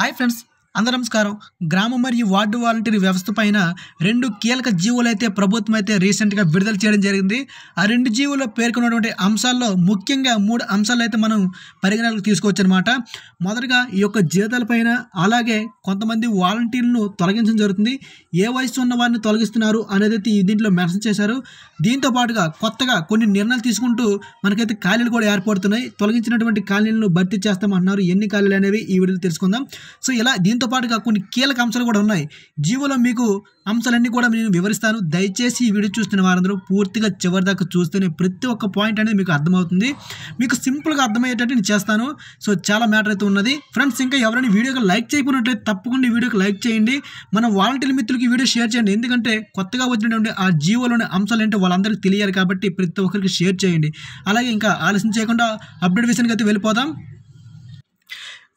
Hi friends, అందరూ నమస్కారం గ్రామ మరియు వార్డు వాలంటీర్ వ్యవస్థ పైన రెండు కీలక జీవులు అయితే ప్రభుత్వం అయితే రీసెంట్గా విడుదల చేయడం జరిగింది ఆ రెండు జీవోలో పేర్కొన్నటువంటి అంశాల్లో ముఖ్యంగా మూడు అంశాలు అయితే మనం పరిగణలోకి తీసుకోవచ్చు అనమాట మొదటగా ఈ యొక్క జీతాలపైన అలాగే కొంతమంది వాలంటీర్లను తొలగించడం జరుగుతుంది ఏ వయసు ఉన్న వారిని తొలగిస్తున్నారు అనేది అయితే దీంట్లో మెన్షన్ చేశారు దీంతో పాటుగా కొత్తగా కొన్ని నిర్ణయాలు తీసుకుంటూ మనకైతే ఖాళీలు కూడా ఏర్పడుతున్నాయి తొలగించినటువంటి ఖాళీలను భర్తీ చేస్తామంటున్నారు ఎన్ని ఖాళీలు అనేవి ఈ వీడియోలో తెలుసుకుందాం సో ఇలా దీంతో పాటుగా కొన్ని కీలక అంశాలు కూడా ఉన్నాయి జీవోలో మీకు అంశాలన్నీ కూడా నేను వివరిస్తాను దయచేసి ఈ వీడియో చూస్తున్న వారందరూ పూర్తిగా చివరి దాకా చూస్తేనే ప్రతి ఒక్క పాయింట్ అనేది మీకు అర్థమవుతుంది మీకు సింపుల్గా అర్థమయ్యేటట్టు నేను చేస్తాను సో చాలా మ్యాటర్ అయితే ఉన్నది ఫ్రెండ్స్ ఇంకా ఎవరైనా వీడియోకి లైక్ చేయకున్నట్లయితే తప్పకుండా ఈ వీడియోకి లైక్ చేయండి మన వాలంటీర్ మిత్రులకి వీడియో షేర్ చేయండి ఎందుకంటే కొత్తగా వచ్చినటువంటి ఆ జీవోలోని అంశాలు ఏంటో వాళ్ళందరికీ తెలియాలి కాబట్టి ప్రతి ఒక్కరికి షేర్ చేయండి అలాగే ఇంకా ఆలస్యం చేయకుండా అప్డేట్ విషయానికి అయితే వెళ్ళిపోదాం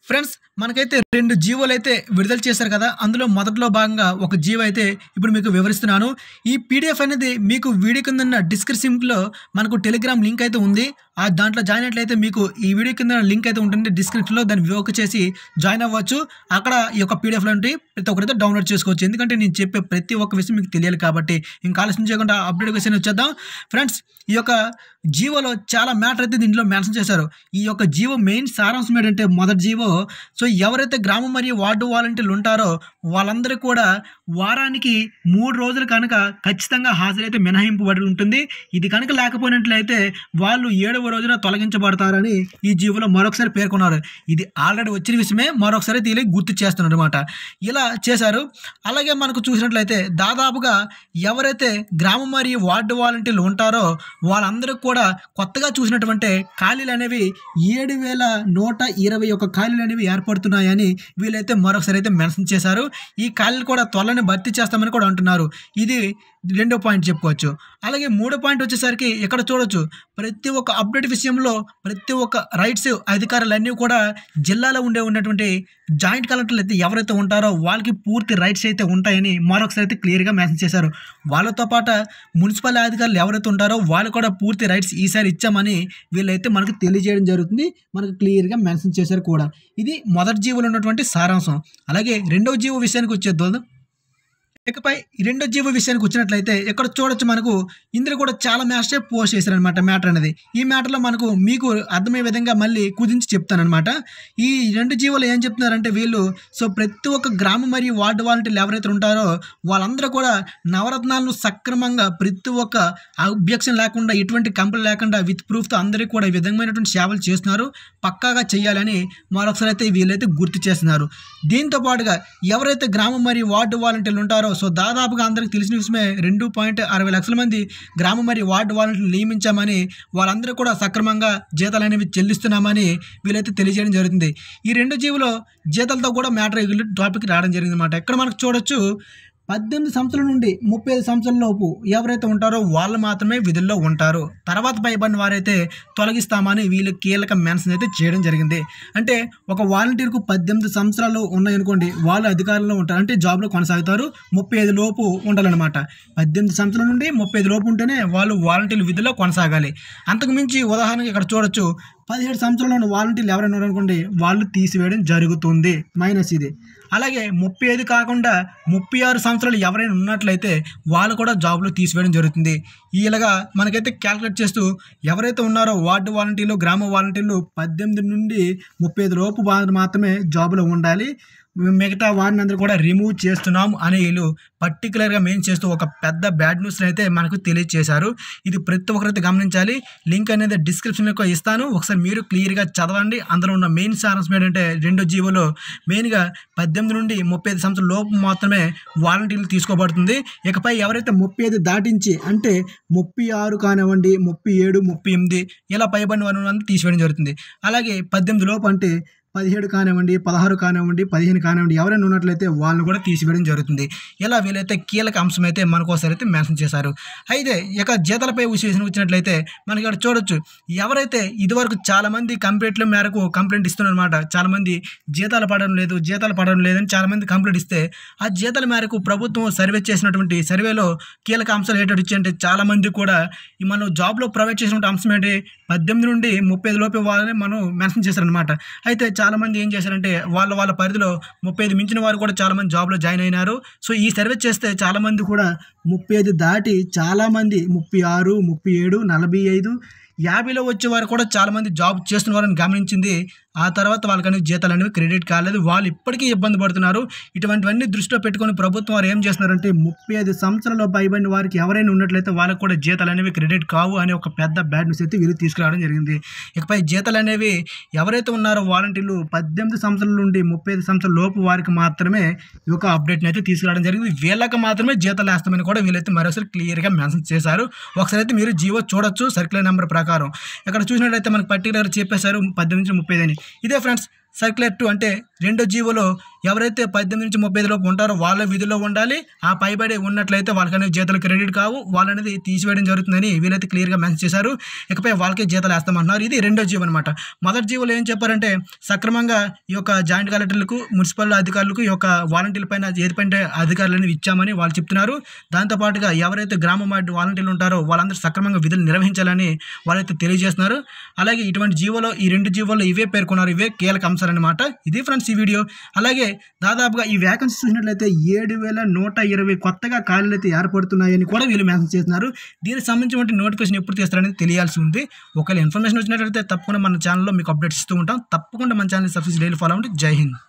ఫ్రెండ్స్ మనకైతే రెండు జీవోలు అయితే విడుదల చేశారు కదా అందులో మొదట్లో భాగంగా ఒక జీవో అయితే ఇప్పుడు మీకు వివరిస్తున్నాను ఈ పీడిఎఫ్ అనేది మీకు వీడియో కింద డిస్క్రిప్షన్లో మనకు టెలిగ్రామ్ లింక్ అయితే ఉంది ఆ దాంట్లో జాయిన్ అయినట్లయితే మీకు ఈ వీడియో కింద లింక్ అయితే ఉంటుంది డిస్క్రిప్షన్లో దాన్ని వర్క్ చేసి జాయిన్ అవ్వచ్చు అక్కడ ఈ యొక్క పీడిఎఫ్ లాంటి ప్రతి ఒక్కరితో డౌన్లోడ్ చేసుకోవచ్చు ఎందుకంటే నేను చెప్పే ప్రతి ఒక్క విషయం మీకు తెలియాలి కాబట్టి ఇంకా ఆలోచన చేయకుండా అప్డేట్ క్వశ్చన్ వచ్చేద్దాం ఫ్రెండ్స్ ఈ యొక్క జీవోలో చాలా మ్యాటర్ అయితే దీంట్లో మెన్షన్ చేశారు ఈ యొక్క జీవో మెయిన్ సారాంశం ఏంటంటే మొదటి జీవో సో ఎవరైతే గ్రామం మరియు వార్డు వాలంటీర్లు ఉంటారో వాళ్ళందరూ కూడా వారానికి మూడు రోజులు కనుక ఖచ్చితంగా హాజరైతే మినహాయింపబడి ఉంటుంది ఇది కనుక లేకపోయినట్లయితే వాళ్ళు ఏడు ఏడవ రోజున తొలగించబడతారని ఈ జీవులు మరొకసారి పేర్కొన్నారు ఇది ఆల్రెడీ వచ్చిన విషయమే మరొకసారి దీని గుర్తు చేస్తున్నారు అనమాట ఇలా చేశారు అలాగే మనకు చూసినట్లయితే దాదాపుగా ఎవరైతే గ్రామం మరియు వార్డు వాలంటీర్లు ఉంటారో వాళ్ళందరికీ కూడా కొత్తగా చూసినటువంటి ఖాళీలు అనేవి ఏడు వేల నూట ఇరవై ఒక ఖాళీలు అనేవి ఏర్పడుతున్నాయని వీళ్ళైతే మరొకసారి అయితే మెన్షన్ చేశారు ఈ ఖాళీలు కూడా త్వరలోనే భర్తీ చేస్తామని కూడా అంటున్నారు ఇది రెండో పాయింట్ చెప్పుకోవచ్చు అలాగే మూడో పాయింట్ వచ్చేసరికి ఇక్కడ చూడవచ్చు ప్రతి ఒక్క అప్డేట్ విషయంలో ప్రతి ఒక్క రైట్స్ అధికారులన్నీ కూడా జిల్లాలో ఉండే ఉన్నటువంటి జాయింట్ కలెక్టర్లు అయితే ఎవరైతే ఉంటారో వాళ్ళకి పూర్తి రైట్స్ అయితే ఉంటాయని మరొకసారి అయితే క్లియర్గా మెన్షన్ చేశారు వాళ్ళతో పాటు మున్సిపల్ అధికారులు ఎవరైతే ఉంటారో వాళ్ళు కూడా పూర్తి రైట్స్ ఈసారి ఇచ్చామని వీళ్ళైతే మనకు తెలియజేయడం జరుగుతుంది మనకు క్లియర్గా మెన్షన్ చేశారు కూడా ఇది మొదటి జీవులు ఉన్నటువంటి సారాంశం అలాగే రెండవ జీవో విషయానికి వచ్చేద్దాం ఇకపై రెండో జీవ విషయానికి వచ్చినట్లయితే ఇక్కడ చూడొచ్చు మనకు ఇందులో కూడా చాలా మ్యాటర్సే పోస్ట్ చేశారనమాట మ్యాటర్ అనేది ఈ మ్యాటర్లో మనకు మీకు అర్థమయ్యే విధంగా మళ్ళీ కుదించి చెప్తానమాట ఈ రెండు జీవులు ఏం చెప్తున్నారంటే వీళ్ళు సో ప్రతి ఒక్క గ్రామం మరియు వార్డు వాలంటీర్లు ఎవరైతే ఉంటారో వాళ్ళందరూ కూడా నవరత్నాలను సక్రమంగా ప్రతి ఒక్క అబ్జెక్షన్ లేకుండా ఎటువంటి కంపెనీ లేకుండా విత్ ప్రూఫ్తో అందరికీ కూడా ఈ విధమైనటువంటి సేవలు చేస్తున్నారు పక్కాగా చేయాలని మరొకసారి అయితే వీళ్ళైతే గుర్తు చేస్తున్నారు దీంతో పాటుగా ఎవరైతే గ్రామం మరియు వార్డు వాలంటీర్లు ఉంటారో సో దాదాపుగా అందరికీ తెలిసిన విషయమే రెండు పాయింట్ అరవై లక్షల మంది గ్రామ మరియు వార్డు వాలంటీర్లు నియమించామని వాళ్ళందరూ కూడా సక్రమంగా జీతాలు అనేవి చెల్లిస్తున్నామని వీళ్ళైతే తెలియజేయడం జరుగుతుంది ఈ రెండు జీవులో జీతాలతో కూడా మ్యాటర్ టాపిక్ రావడం జరిగింది అనమాట ఇక్కడ మనకు చూడొచ్చు పద్దెనిమిది సంవత్సరాల నుండి ముప్పై ఐదు సంవత్సరాల లోపు ఎవరైతే ఉంటారో వాళ్ళు మాత్రమే విధుల్లో ఉంటారు తర్వాత పైబడిన వారైతే తొలగిస్తామని వీళ్ళు కీలక మెన్షన్ అయితే చేయడం జరిగింది అంటే ఒక వాలంటీర్కు పద్దెనిమిది సంవత్సరాలు ఉన్నాయనుకోండి వాళ్ళు అధికారంలో ఉంటారు అంటే జాబ్లో కొనసాగుతారు ముప్పై ఐదు లోపు ఉండాలన్నమాట పద్దెనిమిది సంవత్సరాల నుండి ముప్పై ఐదు లోపు ఉంటేనే వాళ్ళు వాలంటీర్ విధుల్లో కొనసాగాలి అంతకుమించి ఉదాహరణకి ఇక్కడ చూడొచ్చు పదిహేడు సంవత్సరాలను వాలంటీర్లు ఎవరైనా ఉన్నారనుకోండి వాళ్ళు తీసివేయడం జరుగుతుంది మైనస్ ఇది అలాగే ముప్పై ఐదు కాకుండా ముప్పై ఆరు సంవత్సరాలు ఎవరైనా ఉన్నట్లయితే వాళ్ళు కూడా జాబ్లు తీసివేయడం జరుగుతుంది ఇలాగా మనకైతే క్యాల్కులేట్ చేస్తూ ఎవరైతే ఉన్నారో వార్డు వాలంటీర్లు గ్రామ వాలంటీర్లు పద్దెనిమిది నుండి ముప్పై ఐదు లోపు మాత్రమే జాబులు ఉండాలి మిగతా వారిని అందరూ కూడా రిమూవ్ చేస్తున్నాం అని వీళ్ళు పర్టికులర్గా మేము చేస్తూ ఒక పెద్ద బ్యాడ్ న్యూస్ని అయితే మనకు తెలియజేశారు ఇది ప్రతి ఒక్కరైతే గమనించాలి లింక్ అనేది డిస్క్రిప్షన్లో ఇస్తాను ఒకసారి మీరు క్లియర్గా చదవండి అందులో ఉన్న మెయిన్ సారాంశం ఏంటంటే రెండో జీవోలో మెయిన్గా పద్దెనిమిది నుండి ముప్పై ఐదు సంవత్సరాల లోపు మాత్రమే వాలంటీర్లు తీసుకోబడుతుంది ఇకపై ఎవరైతే ముప్పై ఐదు దాటించి అంటే ముప్పై ఆరు కానివ్వండి ముప్పై ఏడు ముప్పై ఎనిమిది ఇలా పైబడిన వారిని తీసివేయడం జరుగుతుంది అలాగే పద్దెనిమిది లోపు అంటే పదిహేడు కానివ్వండి పదహారు కానివ్వండి పదిహేను కానివ్వండి ఎవరైనా ఉన్నట్లయితే వాళ్ళని కూడా తీసివేయడం జరుగుతుంది ఇలా వీలైతే కీలక అంశం అయితే మనకోసారి అయితే మెన్షన్ చేశారు అయితే ఇక జీతాలపై విశ్లేషణ వచ్చినట్లయితే మనకి ఇక్కడ చూడొచ్చు ఎవరైతే ఇదివరకు చాలామంది కంప్లైంట్ల మేరకు కంప్లైంట్ ఇస్తున్నారనమాట చాలామంది జీతాలు పడడం లేదు జీతాలు పడడం లేదని చాలామంది కంప్లైంట్ ఇస్తే ఆ జీతాల మేరకు ప్రభుత్వం సర్వే చేసినటువంటి సర్వేలో కీలక అంశాలు ఏంటంటే వచ్చాయంటే చాలామంది కూడా మనం జాబ్లో ప్రొవైడ్ చేసినటువంటి అంశం ఏంటి పద్దెనిమిది నుండి ముప్పై లోపే వాళ్ళని మనం మెన్షన్ చేశారనమాట అయితే చాలామంది ఏం చేశారంటే వాళ్ళ వాళ్ళ పరిధిలో ముప్పై ఐదు మించిన వారు కూడా చాలామంది జాబ్లో జాయిన్ అయినారు సో ఈ సర్వే చేస్తే చాలామంది కూడా ముప్పై ఐదు దాటి చాలామంది ముప్పై ఆరు ముప్పై ఏడు నలభై ఐదు యాభైలో వచ్చేవారు కూడా చాలామంది జాబ్ చేస్తున్న వారిని గమనించింది ఆ తర్వాత వాళ్ళకని జీతాలు అనేవి క్రెడిట్ కాలేదు వాళ్ళు ఇప్పటికీ ఇబ్బంది పడుతున్నారు ఇటువంటివన్నీ దృష్టిలో పెట్టుకొని ప్రభుత్వం వారు ఏం చేస్తున్నారంటే ముప్పై ఐదు సంవత్సరాల పైబడిన వారికి ఎవరైనా ఉన్నట్లయితే వాళ్ళకు కూడా జీతాలు అనేవి క్రెడిట్ కావు అనే ఒక పెద్ద బ్యాడ్ న్యూస్ అయితే వీరు తీసుకురావడం జరిగింది ఇకపై జీతాలు అనేవి ఎవరైతే ఉన్నారో వాలంటీర్లు పద్దెనిమిది సంవత్సరాల నుండి ముప్పై ఐదు సంవత్సరాల లోపు వారికి మాత్రమే ఈ యొక్క అప్డేట్ని అయితే తీసుకురావడం జరిగింది వీళ్ళకి మాత్రమే జీతాలు వేస్తామని కూడా వీళ్ళైతే మరోసారి క్లియర్గా మెన్షన్ చేశారు ఒకసారి అయితే మీరు జీవో చూడొచ్చు సర్క్యులర్ నెంబర్ ప్రకారం ప్రకారం ఇక్కడ చూసినట్లయితే మనకు పర్టికులర్ చెప్పేశారు పద్దెనిమిది నుంచి ముప్పై అని ఇదే ఫ్రెండ్స్ సర్క్యులర్ టూ అంటే రెండో జీవోలో ఎవరైతే పద్దెనిమిది నుంచి ముప్పై లోపు ఉంటారో వాళ్ళ విధిలో ఉండాలి ఆ పైబడి ఉన్నట్లయితే వాళ్ళకి జీతాలు క్రెడిట్ కావు వాళ్ళనేది తీసివేయడం జరుగుతుందని వీళ్ళైతే క్లియర్గా మెన్షన్ చేశారు ఇకపై వాళ్ళకే జీతాలు వేస్తామంటున్నారు ఇది రెండో జీవో అనమాట మొదటి జీవోలో ఏం చెప్పారంటే సక్రమంగా ఈ యొక్క జాయింట్ కలెక్టర్లకు మున్సిపల్ అధికారులకు ఈ యొక్క వాలంటీర్ల పైన ఏది పైన అధికారులను ఇచ్చామని వాళ్ళు చెప్తున్నారు దాంతోపాటుగా ఎవరైతే గ్రామ వాలంటీర్లు ఉంటారో వాళ్ళందరూ సక్రమంగా విధులు నిర్వహించాలని వాళ్ళైతే తెలియజేస్తున్నారు అలాగే ఇటువంటి జీవోలో ఈ రెండు జీవోలో ఇవే పేర్కొన్నారు ఇవే కీలక అంశం ఆన్సర్ ఇది ఫ్రెండ్స్ ఈ వీడియో అలాగే దాదాపుగా ఈ వ్యాకెన్సీ చూసినట్లయితే ఏడు వేల నూట ఇరవై కొత్తగా ఖాళీలు అయితే ఏర్పడుతున్నాయని కూడా వీళ్ళు మెసేజ్ చేస్తున్నారు దీనికి సంబంధించిన నోటిఫికేషన్ ఎప్పుడు తీస్తారనేది తెలియాల్సి ఉంది ఒకవేళ ఇన్ఫర్మేషన్ వచ్చినట్లయితే తప్పకుండా మన ఛానల్లో మీకు అప్డేట్స్ ఇస్తూ ఉంటాం తప్పకుండా మన ఛానల్ సబ్స్క్రైబ్ డైలీ ఫాలో అవ్వండి జై హింద్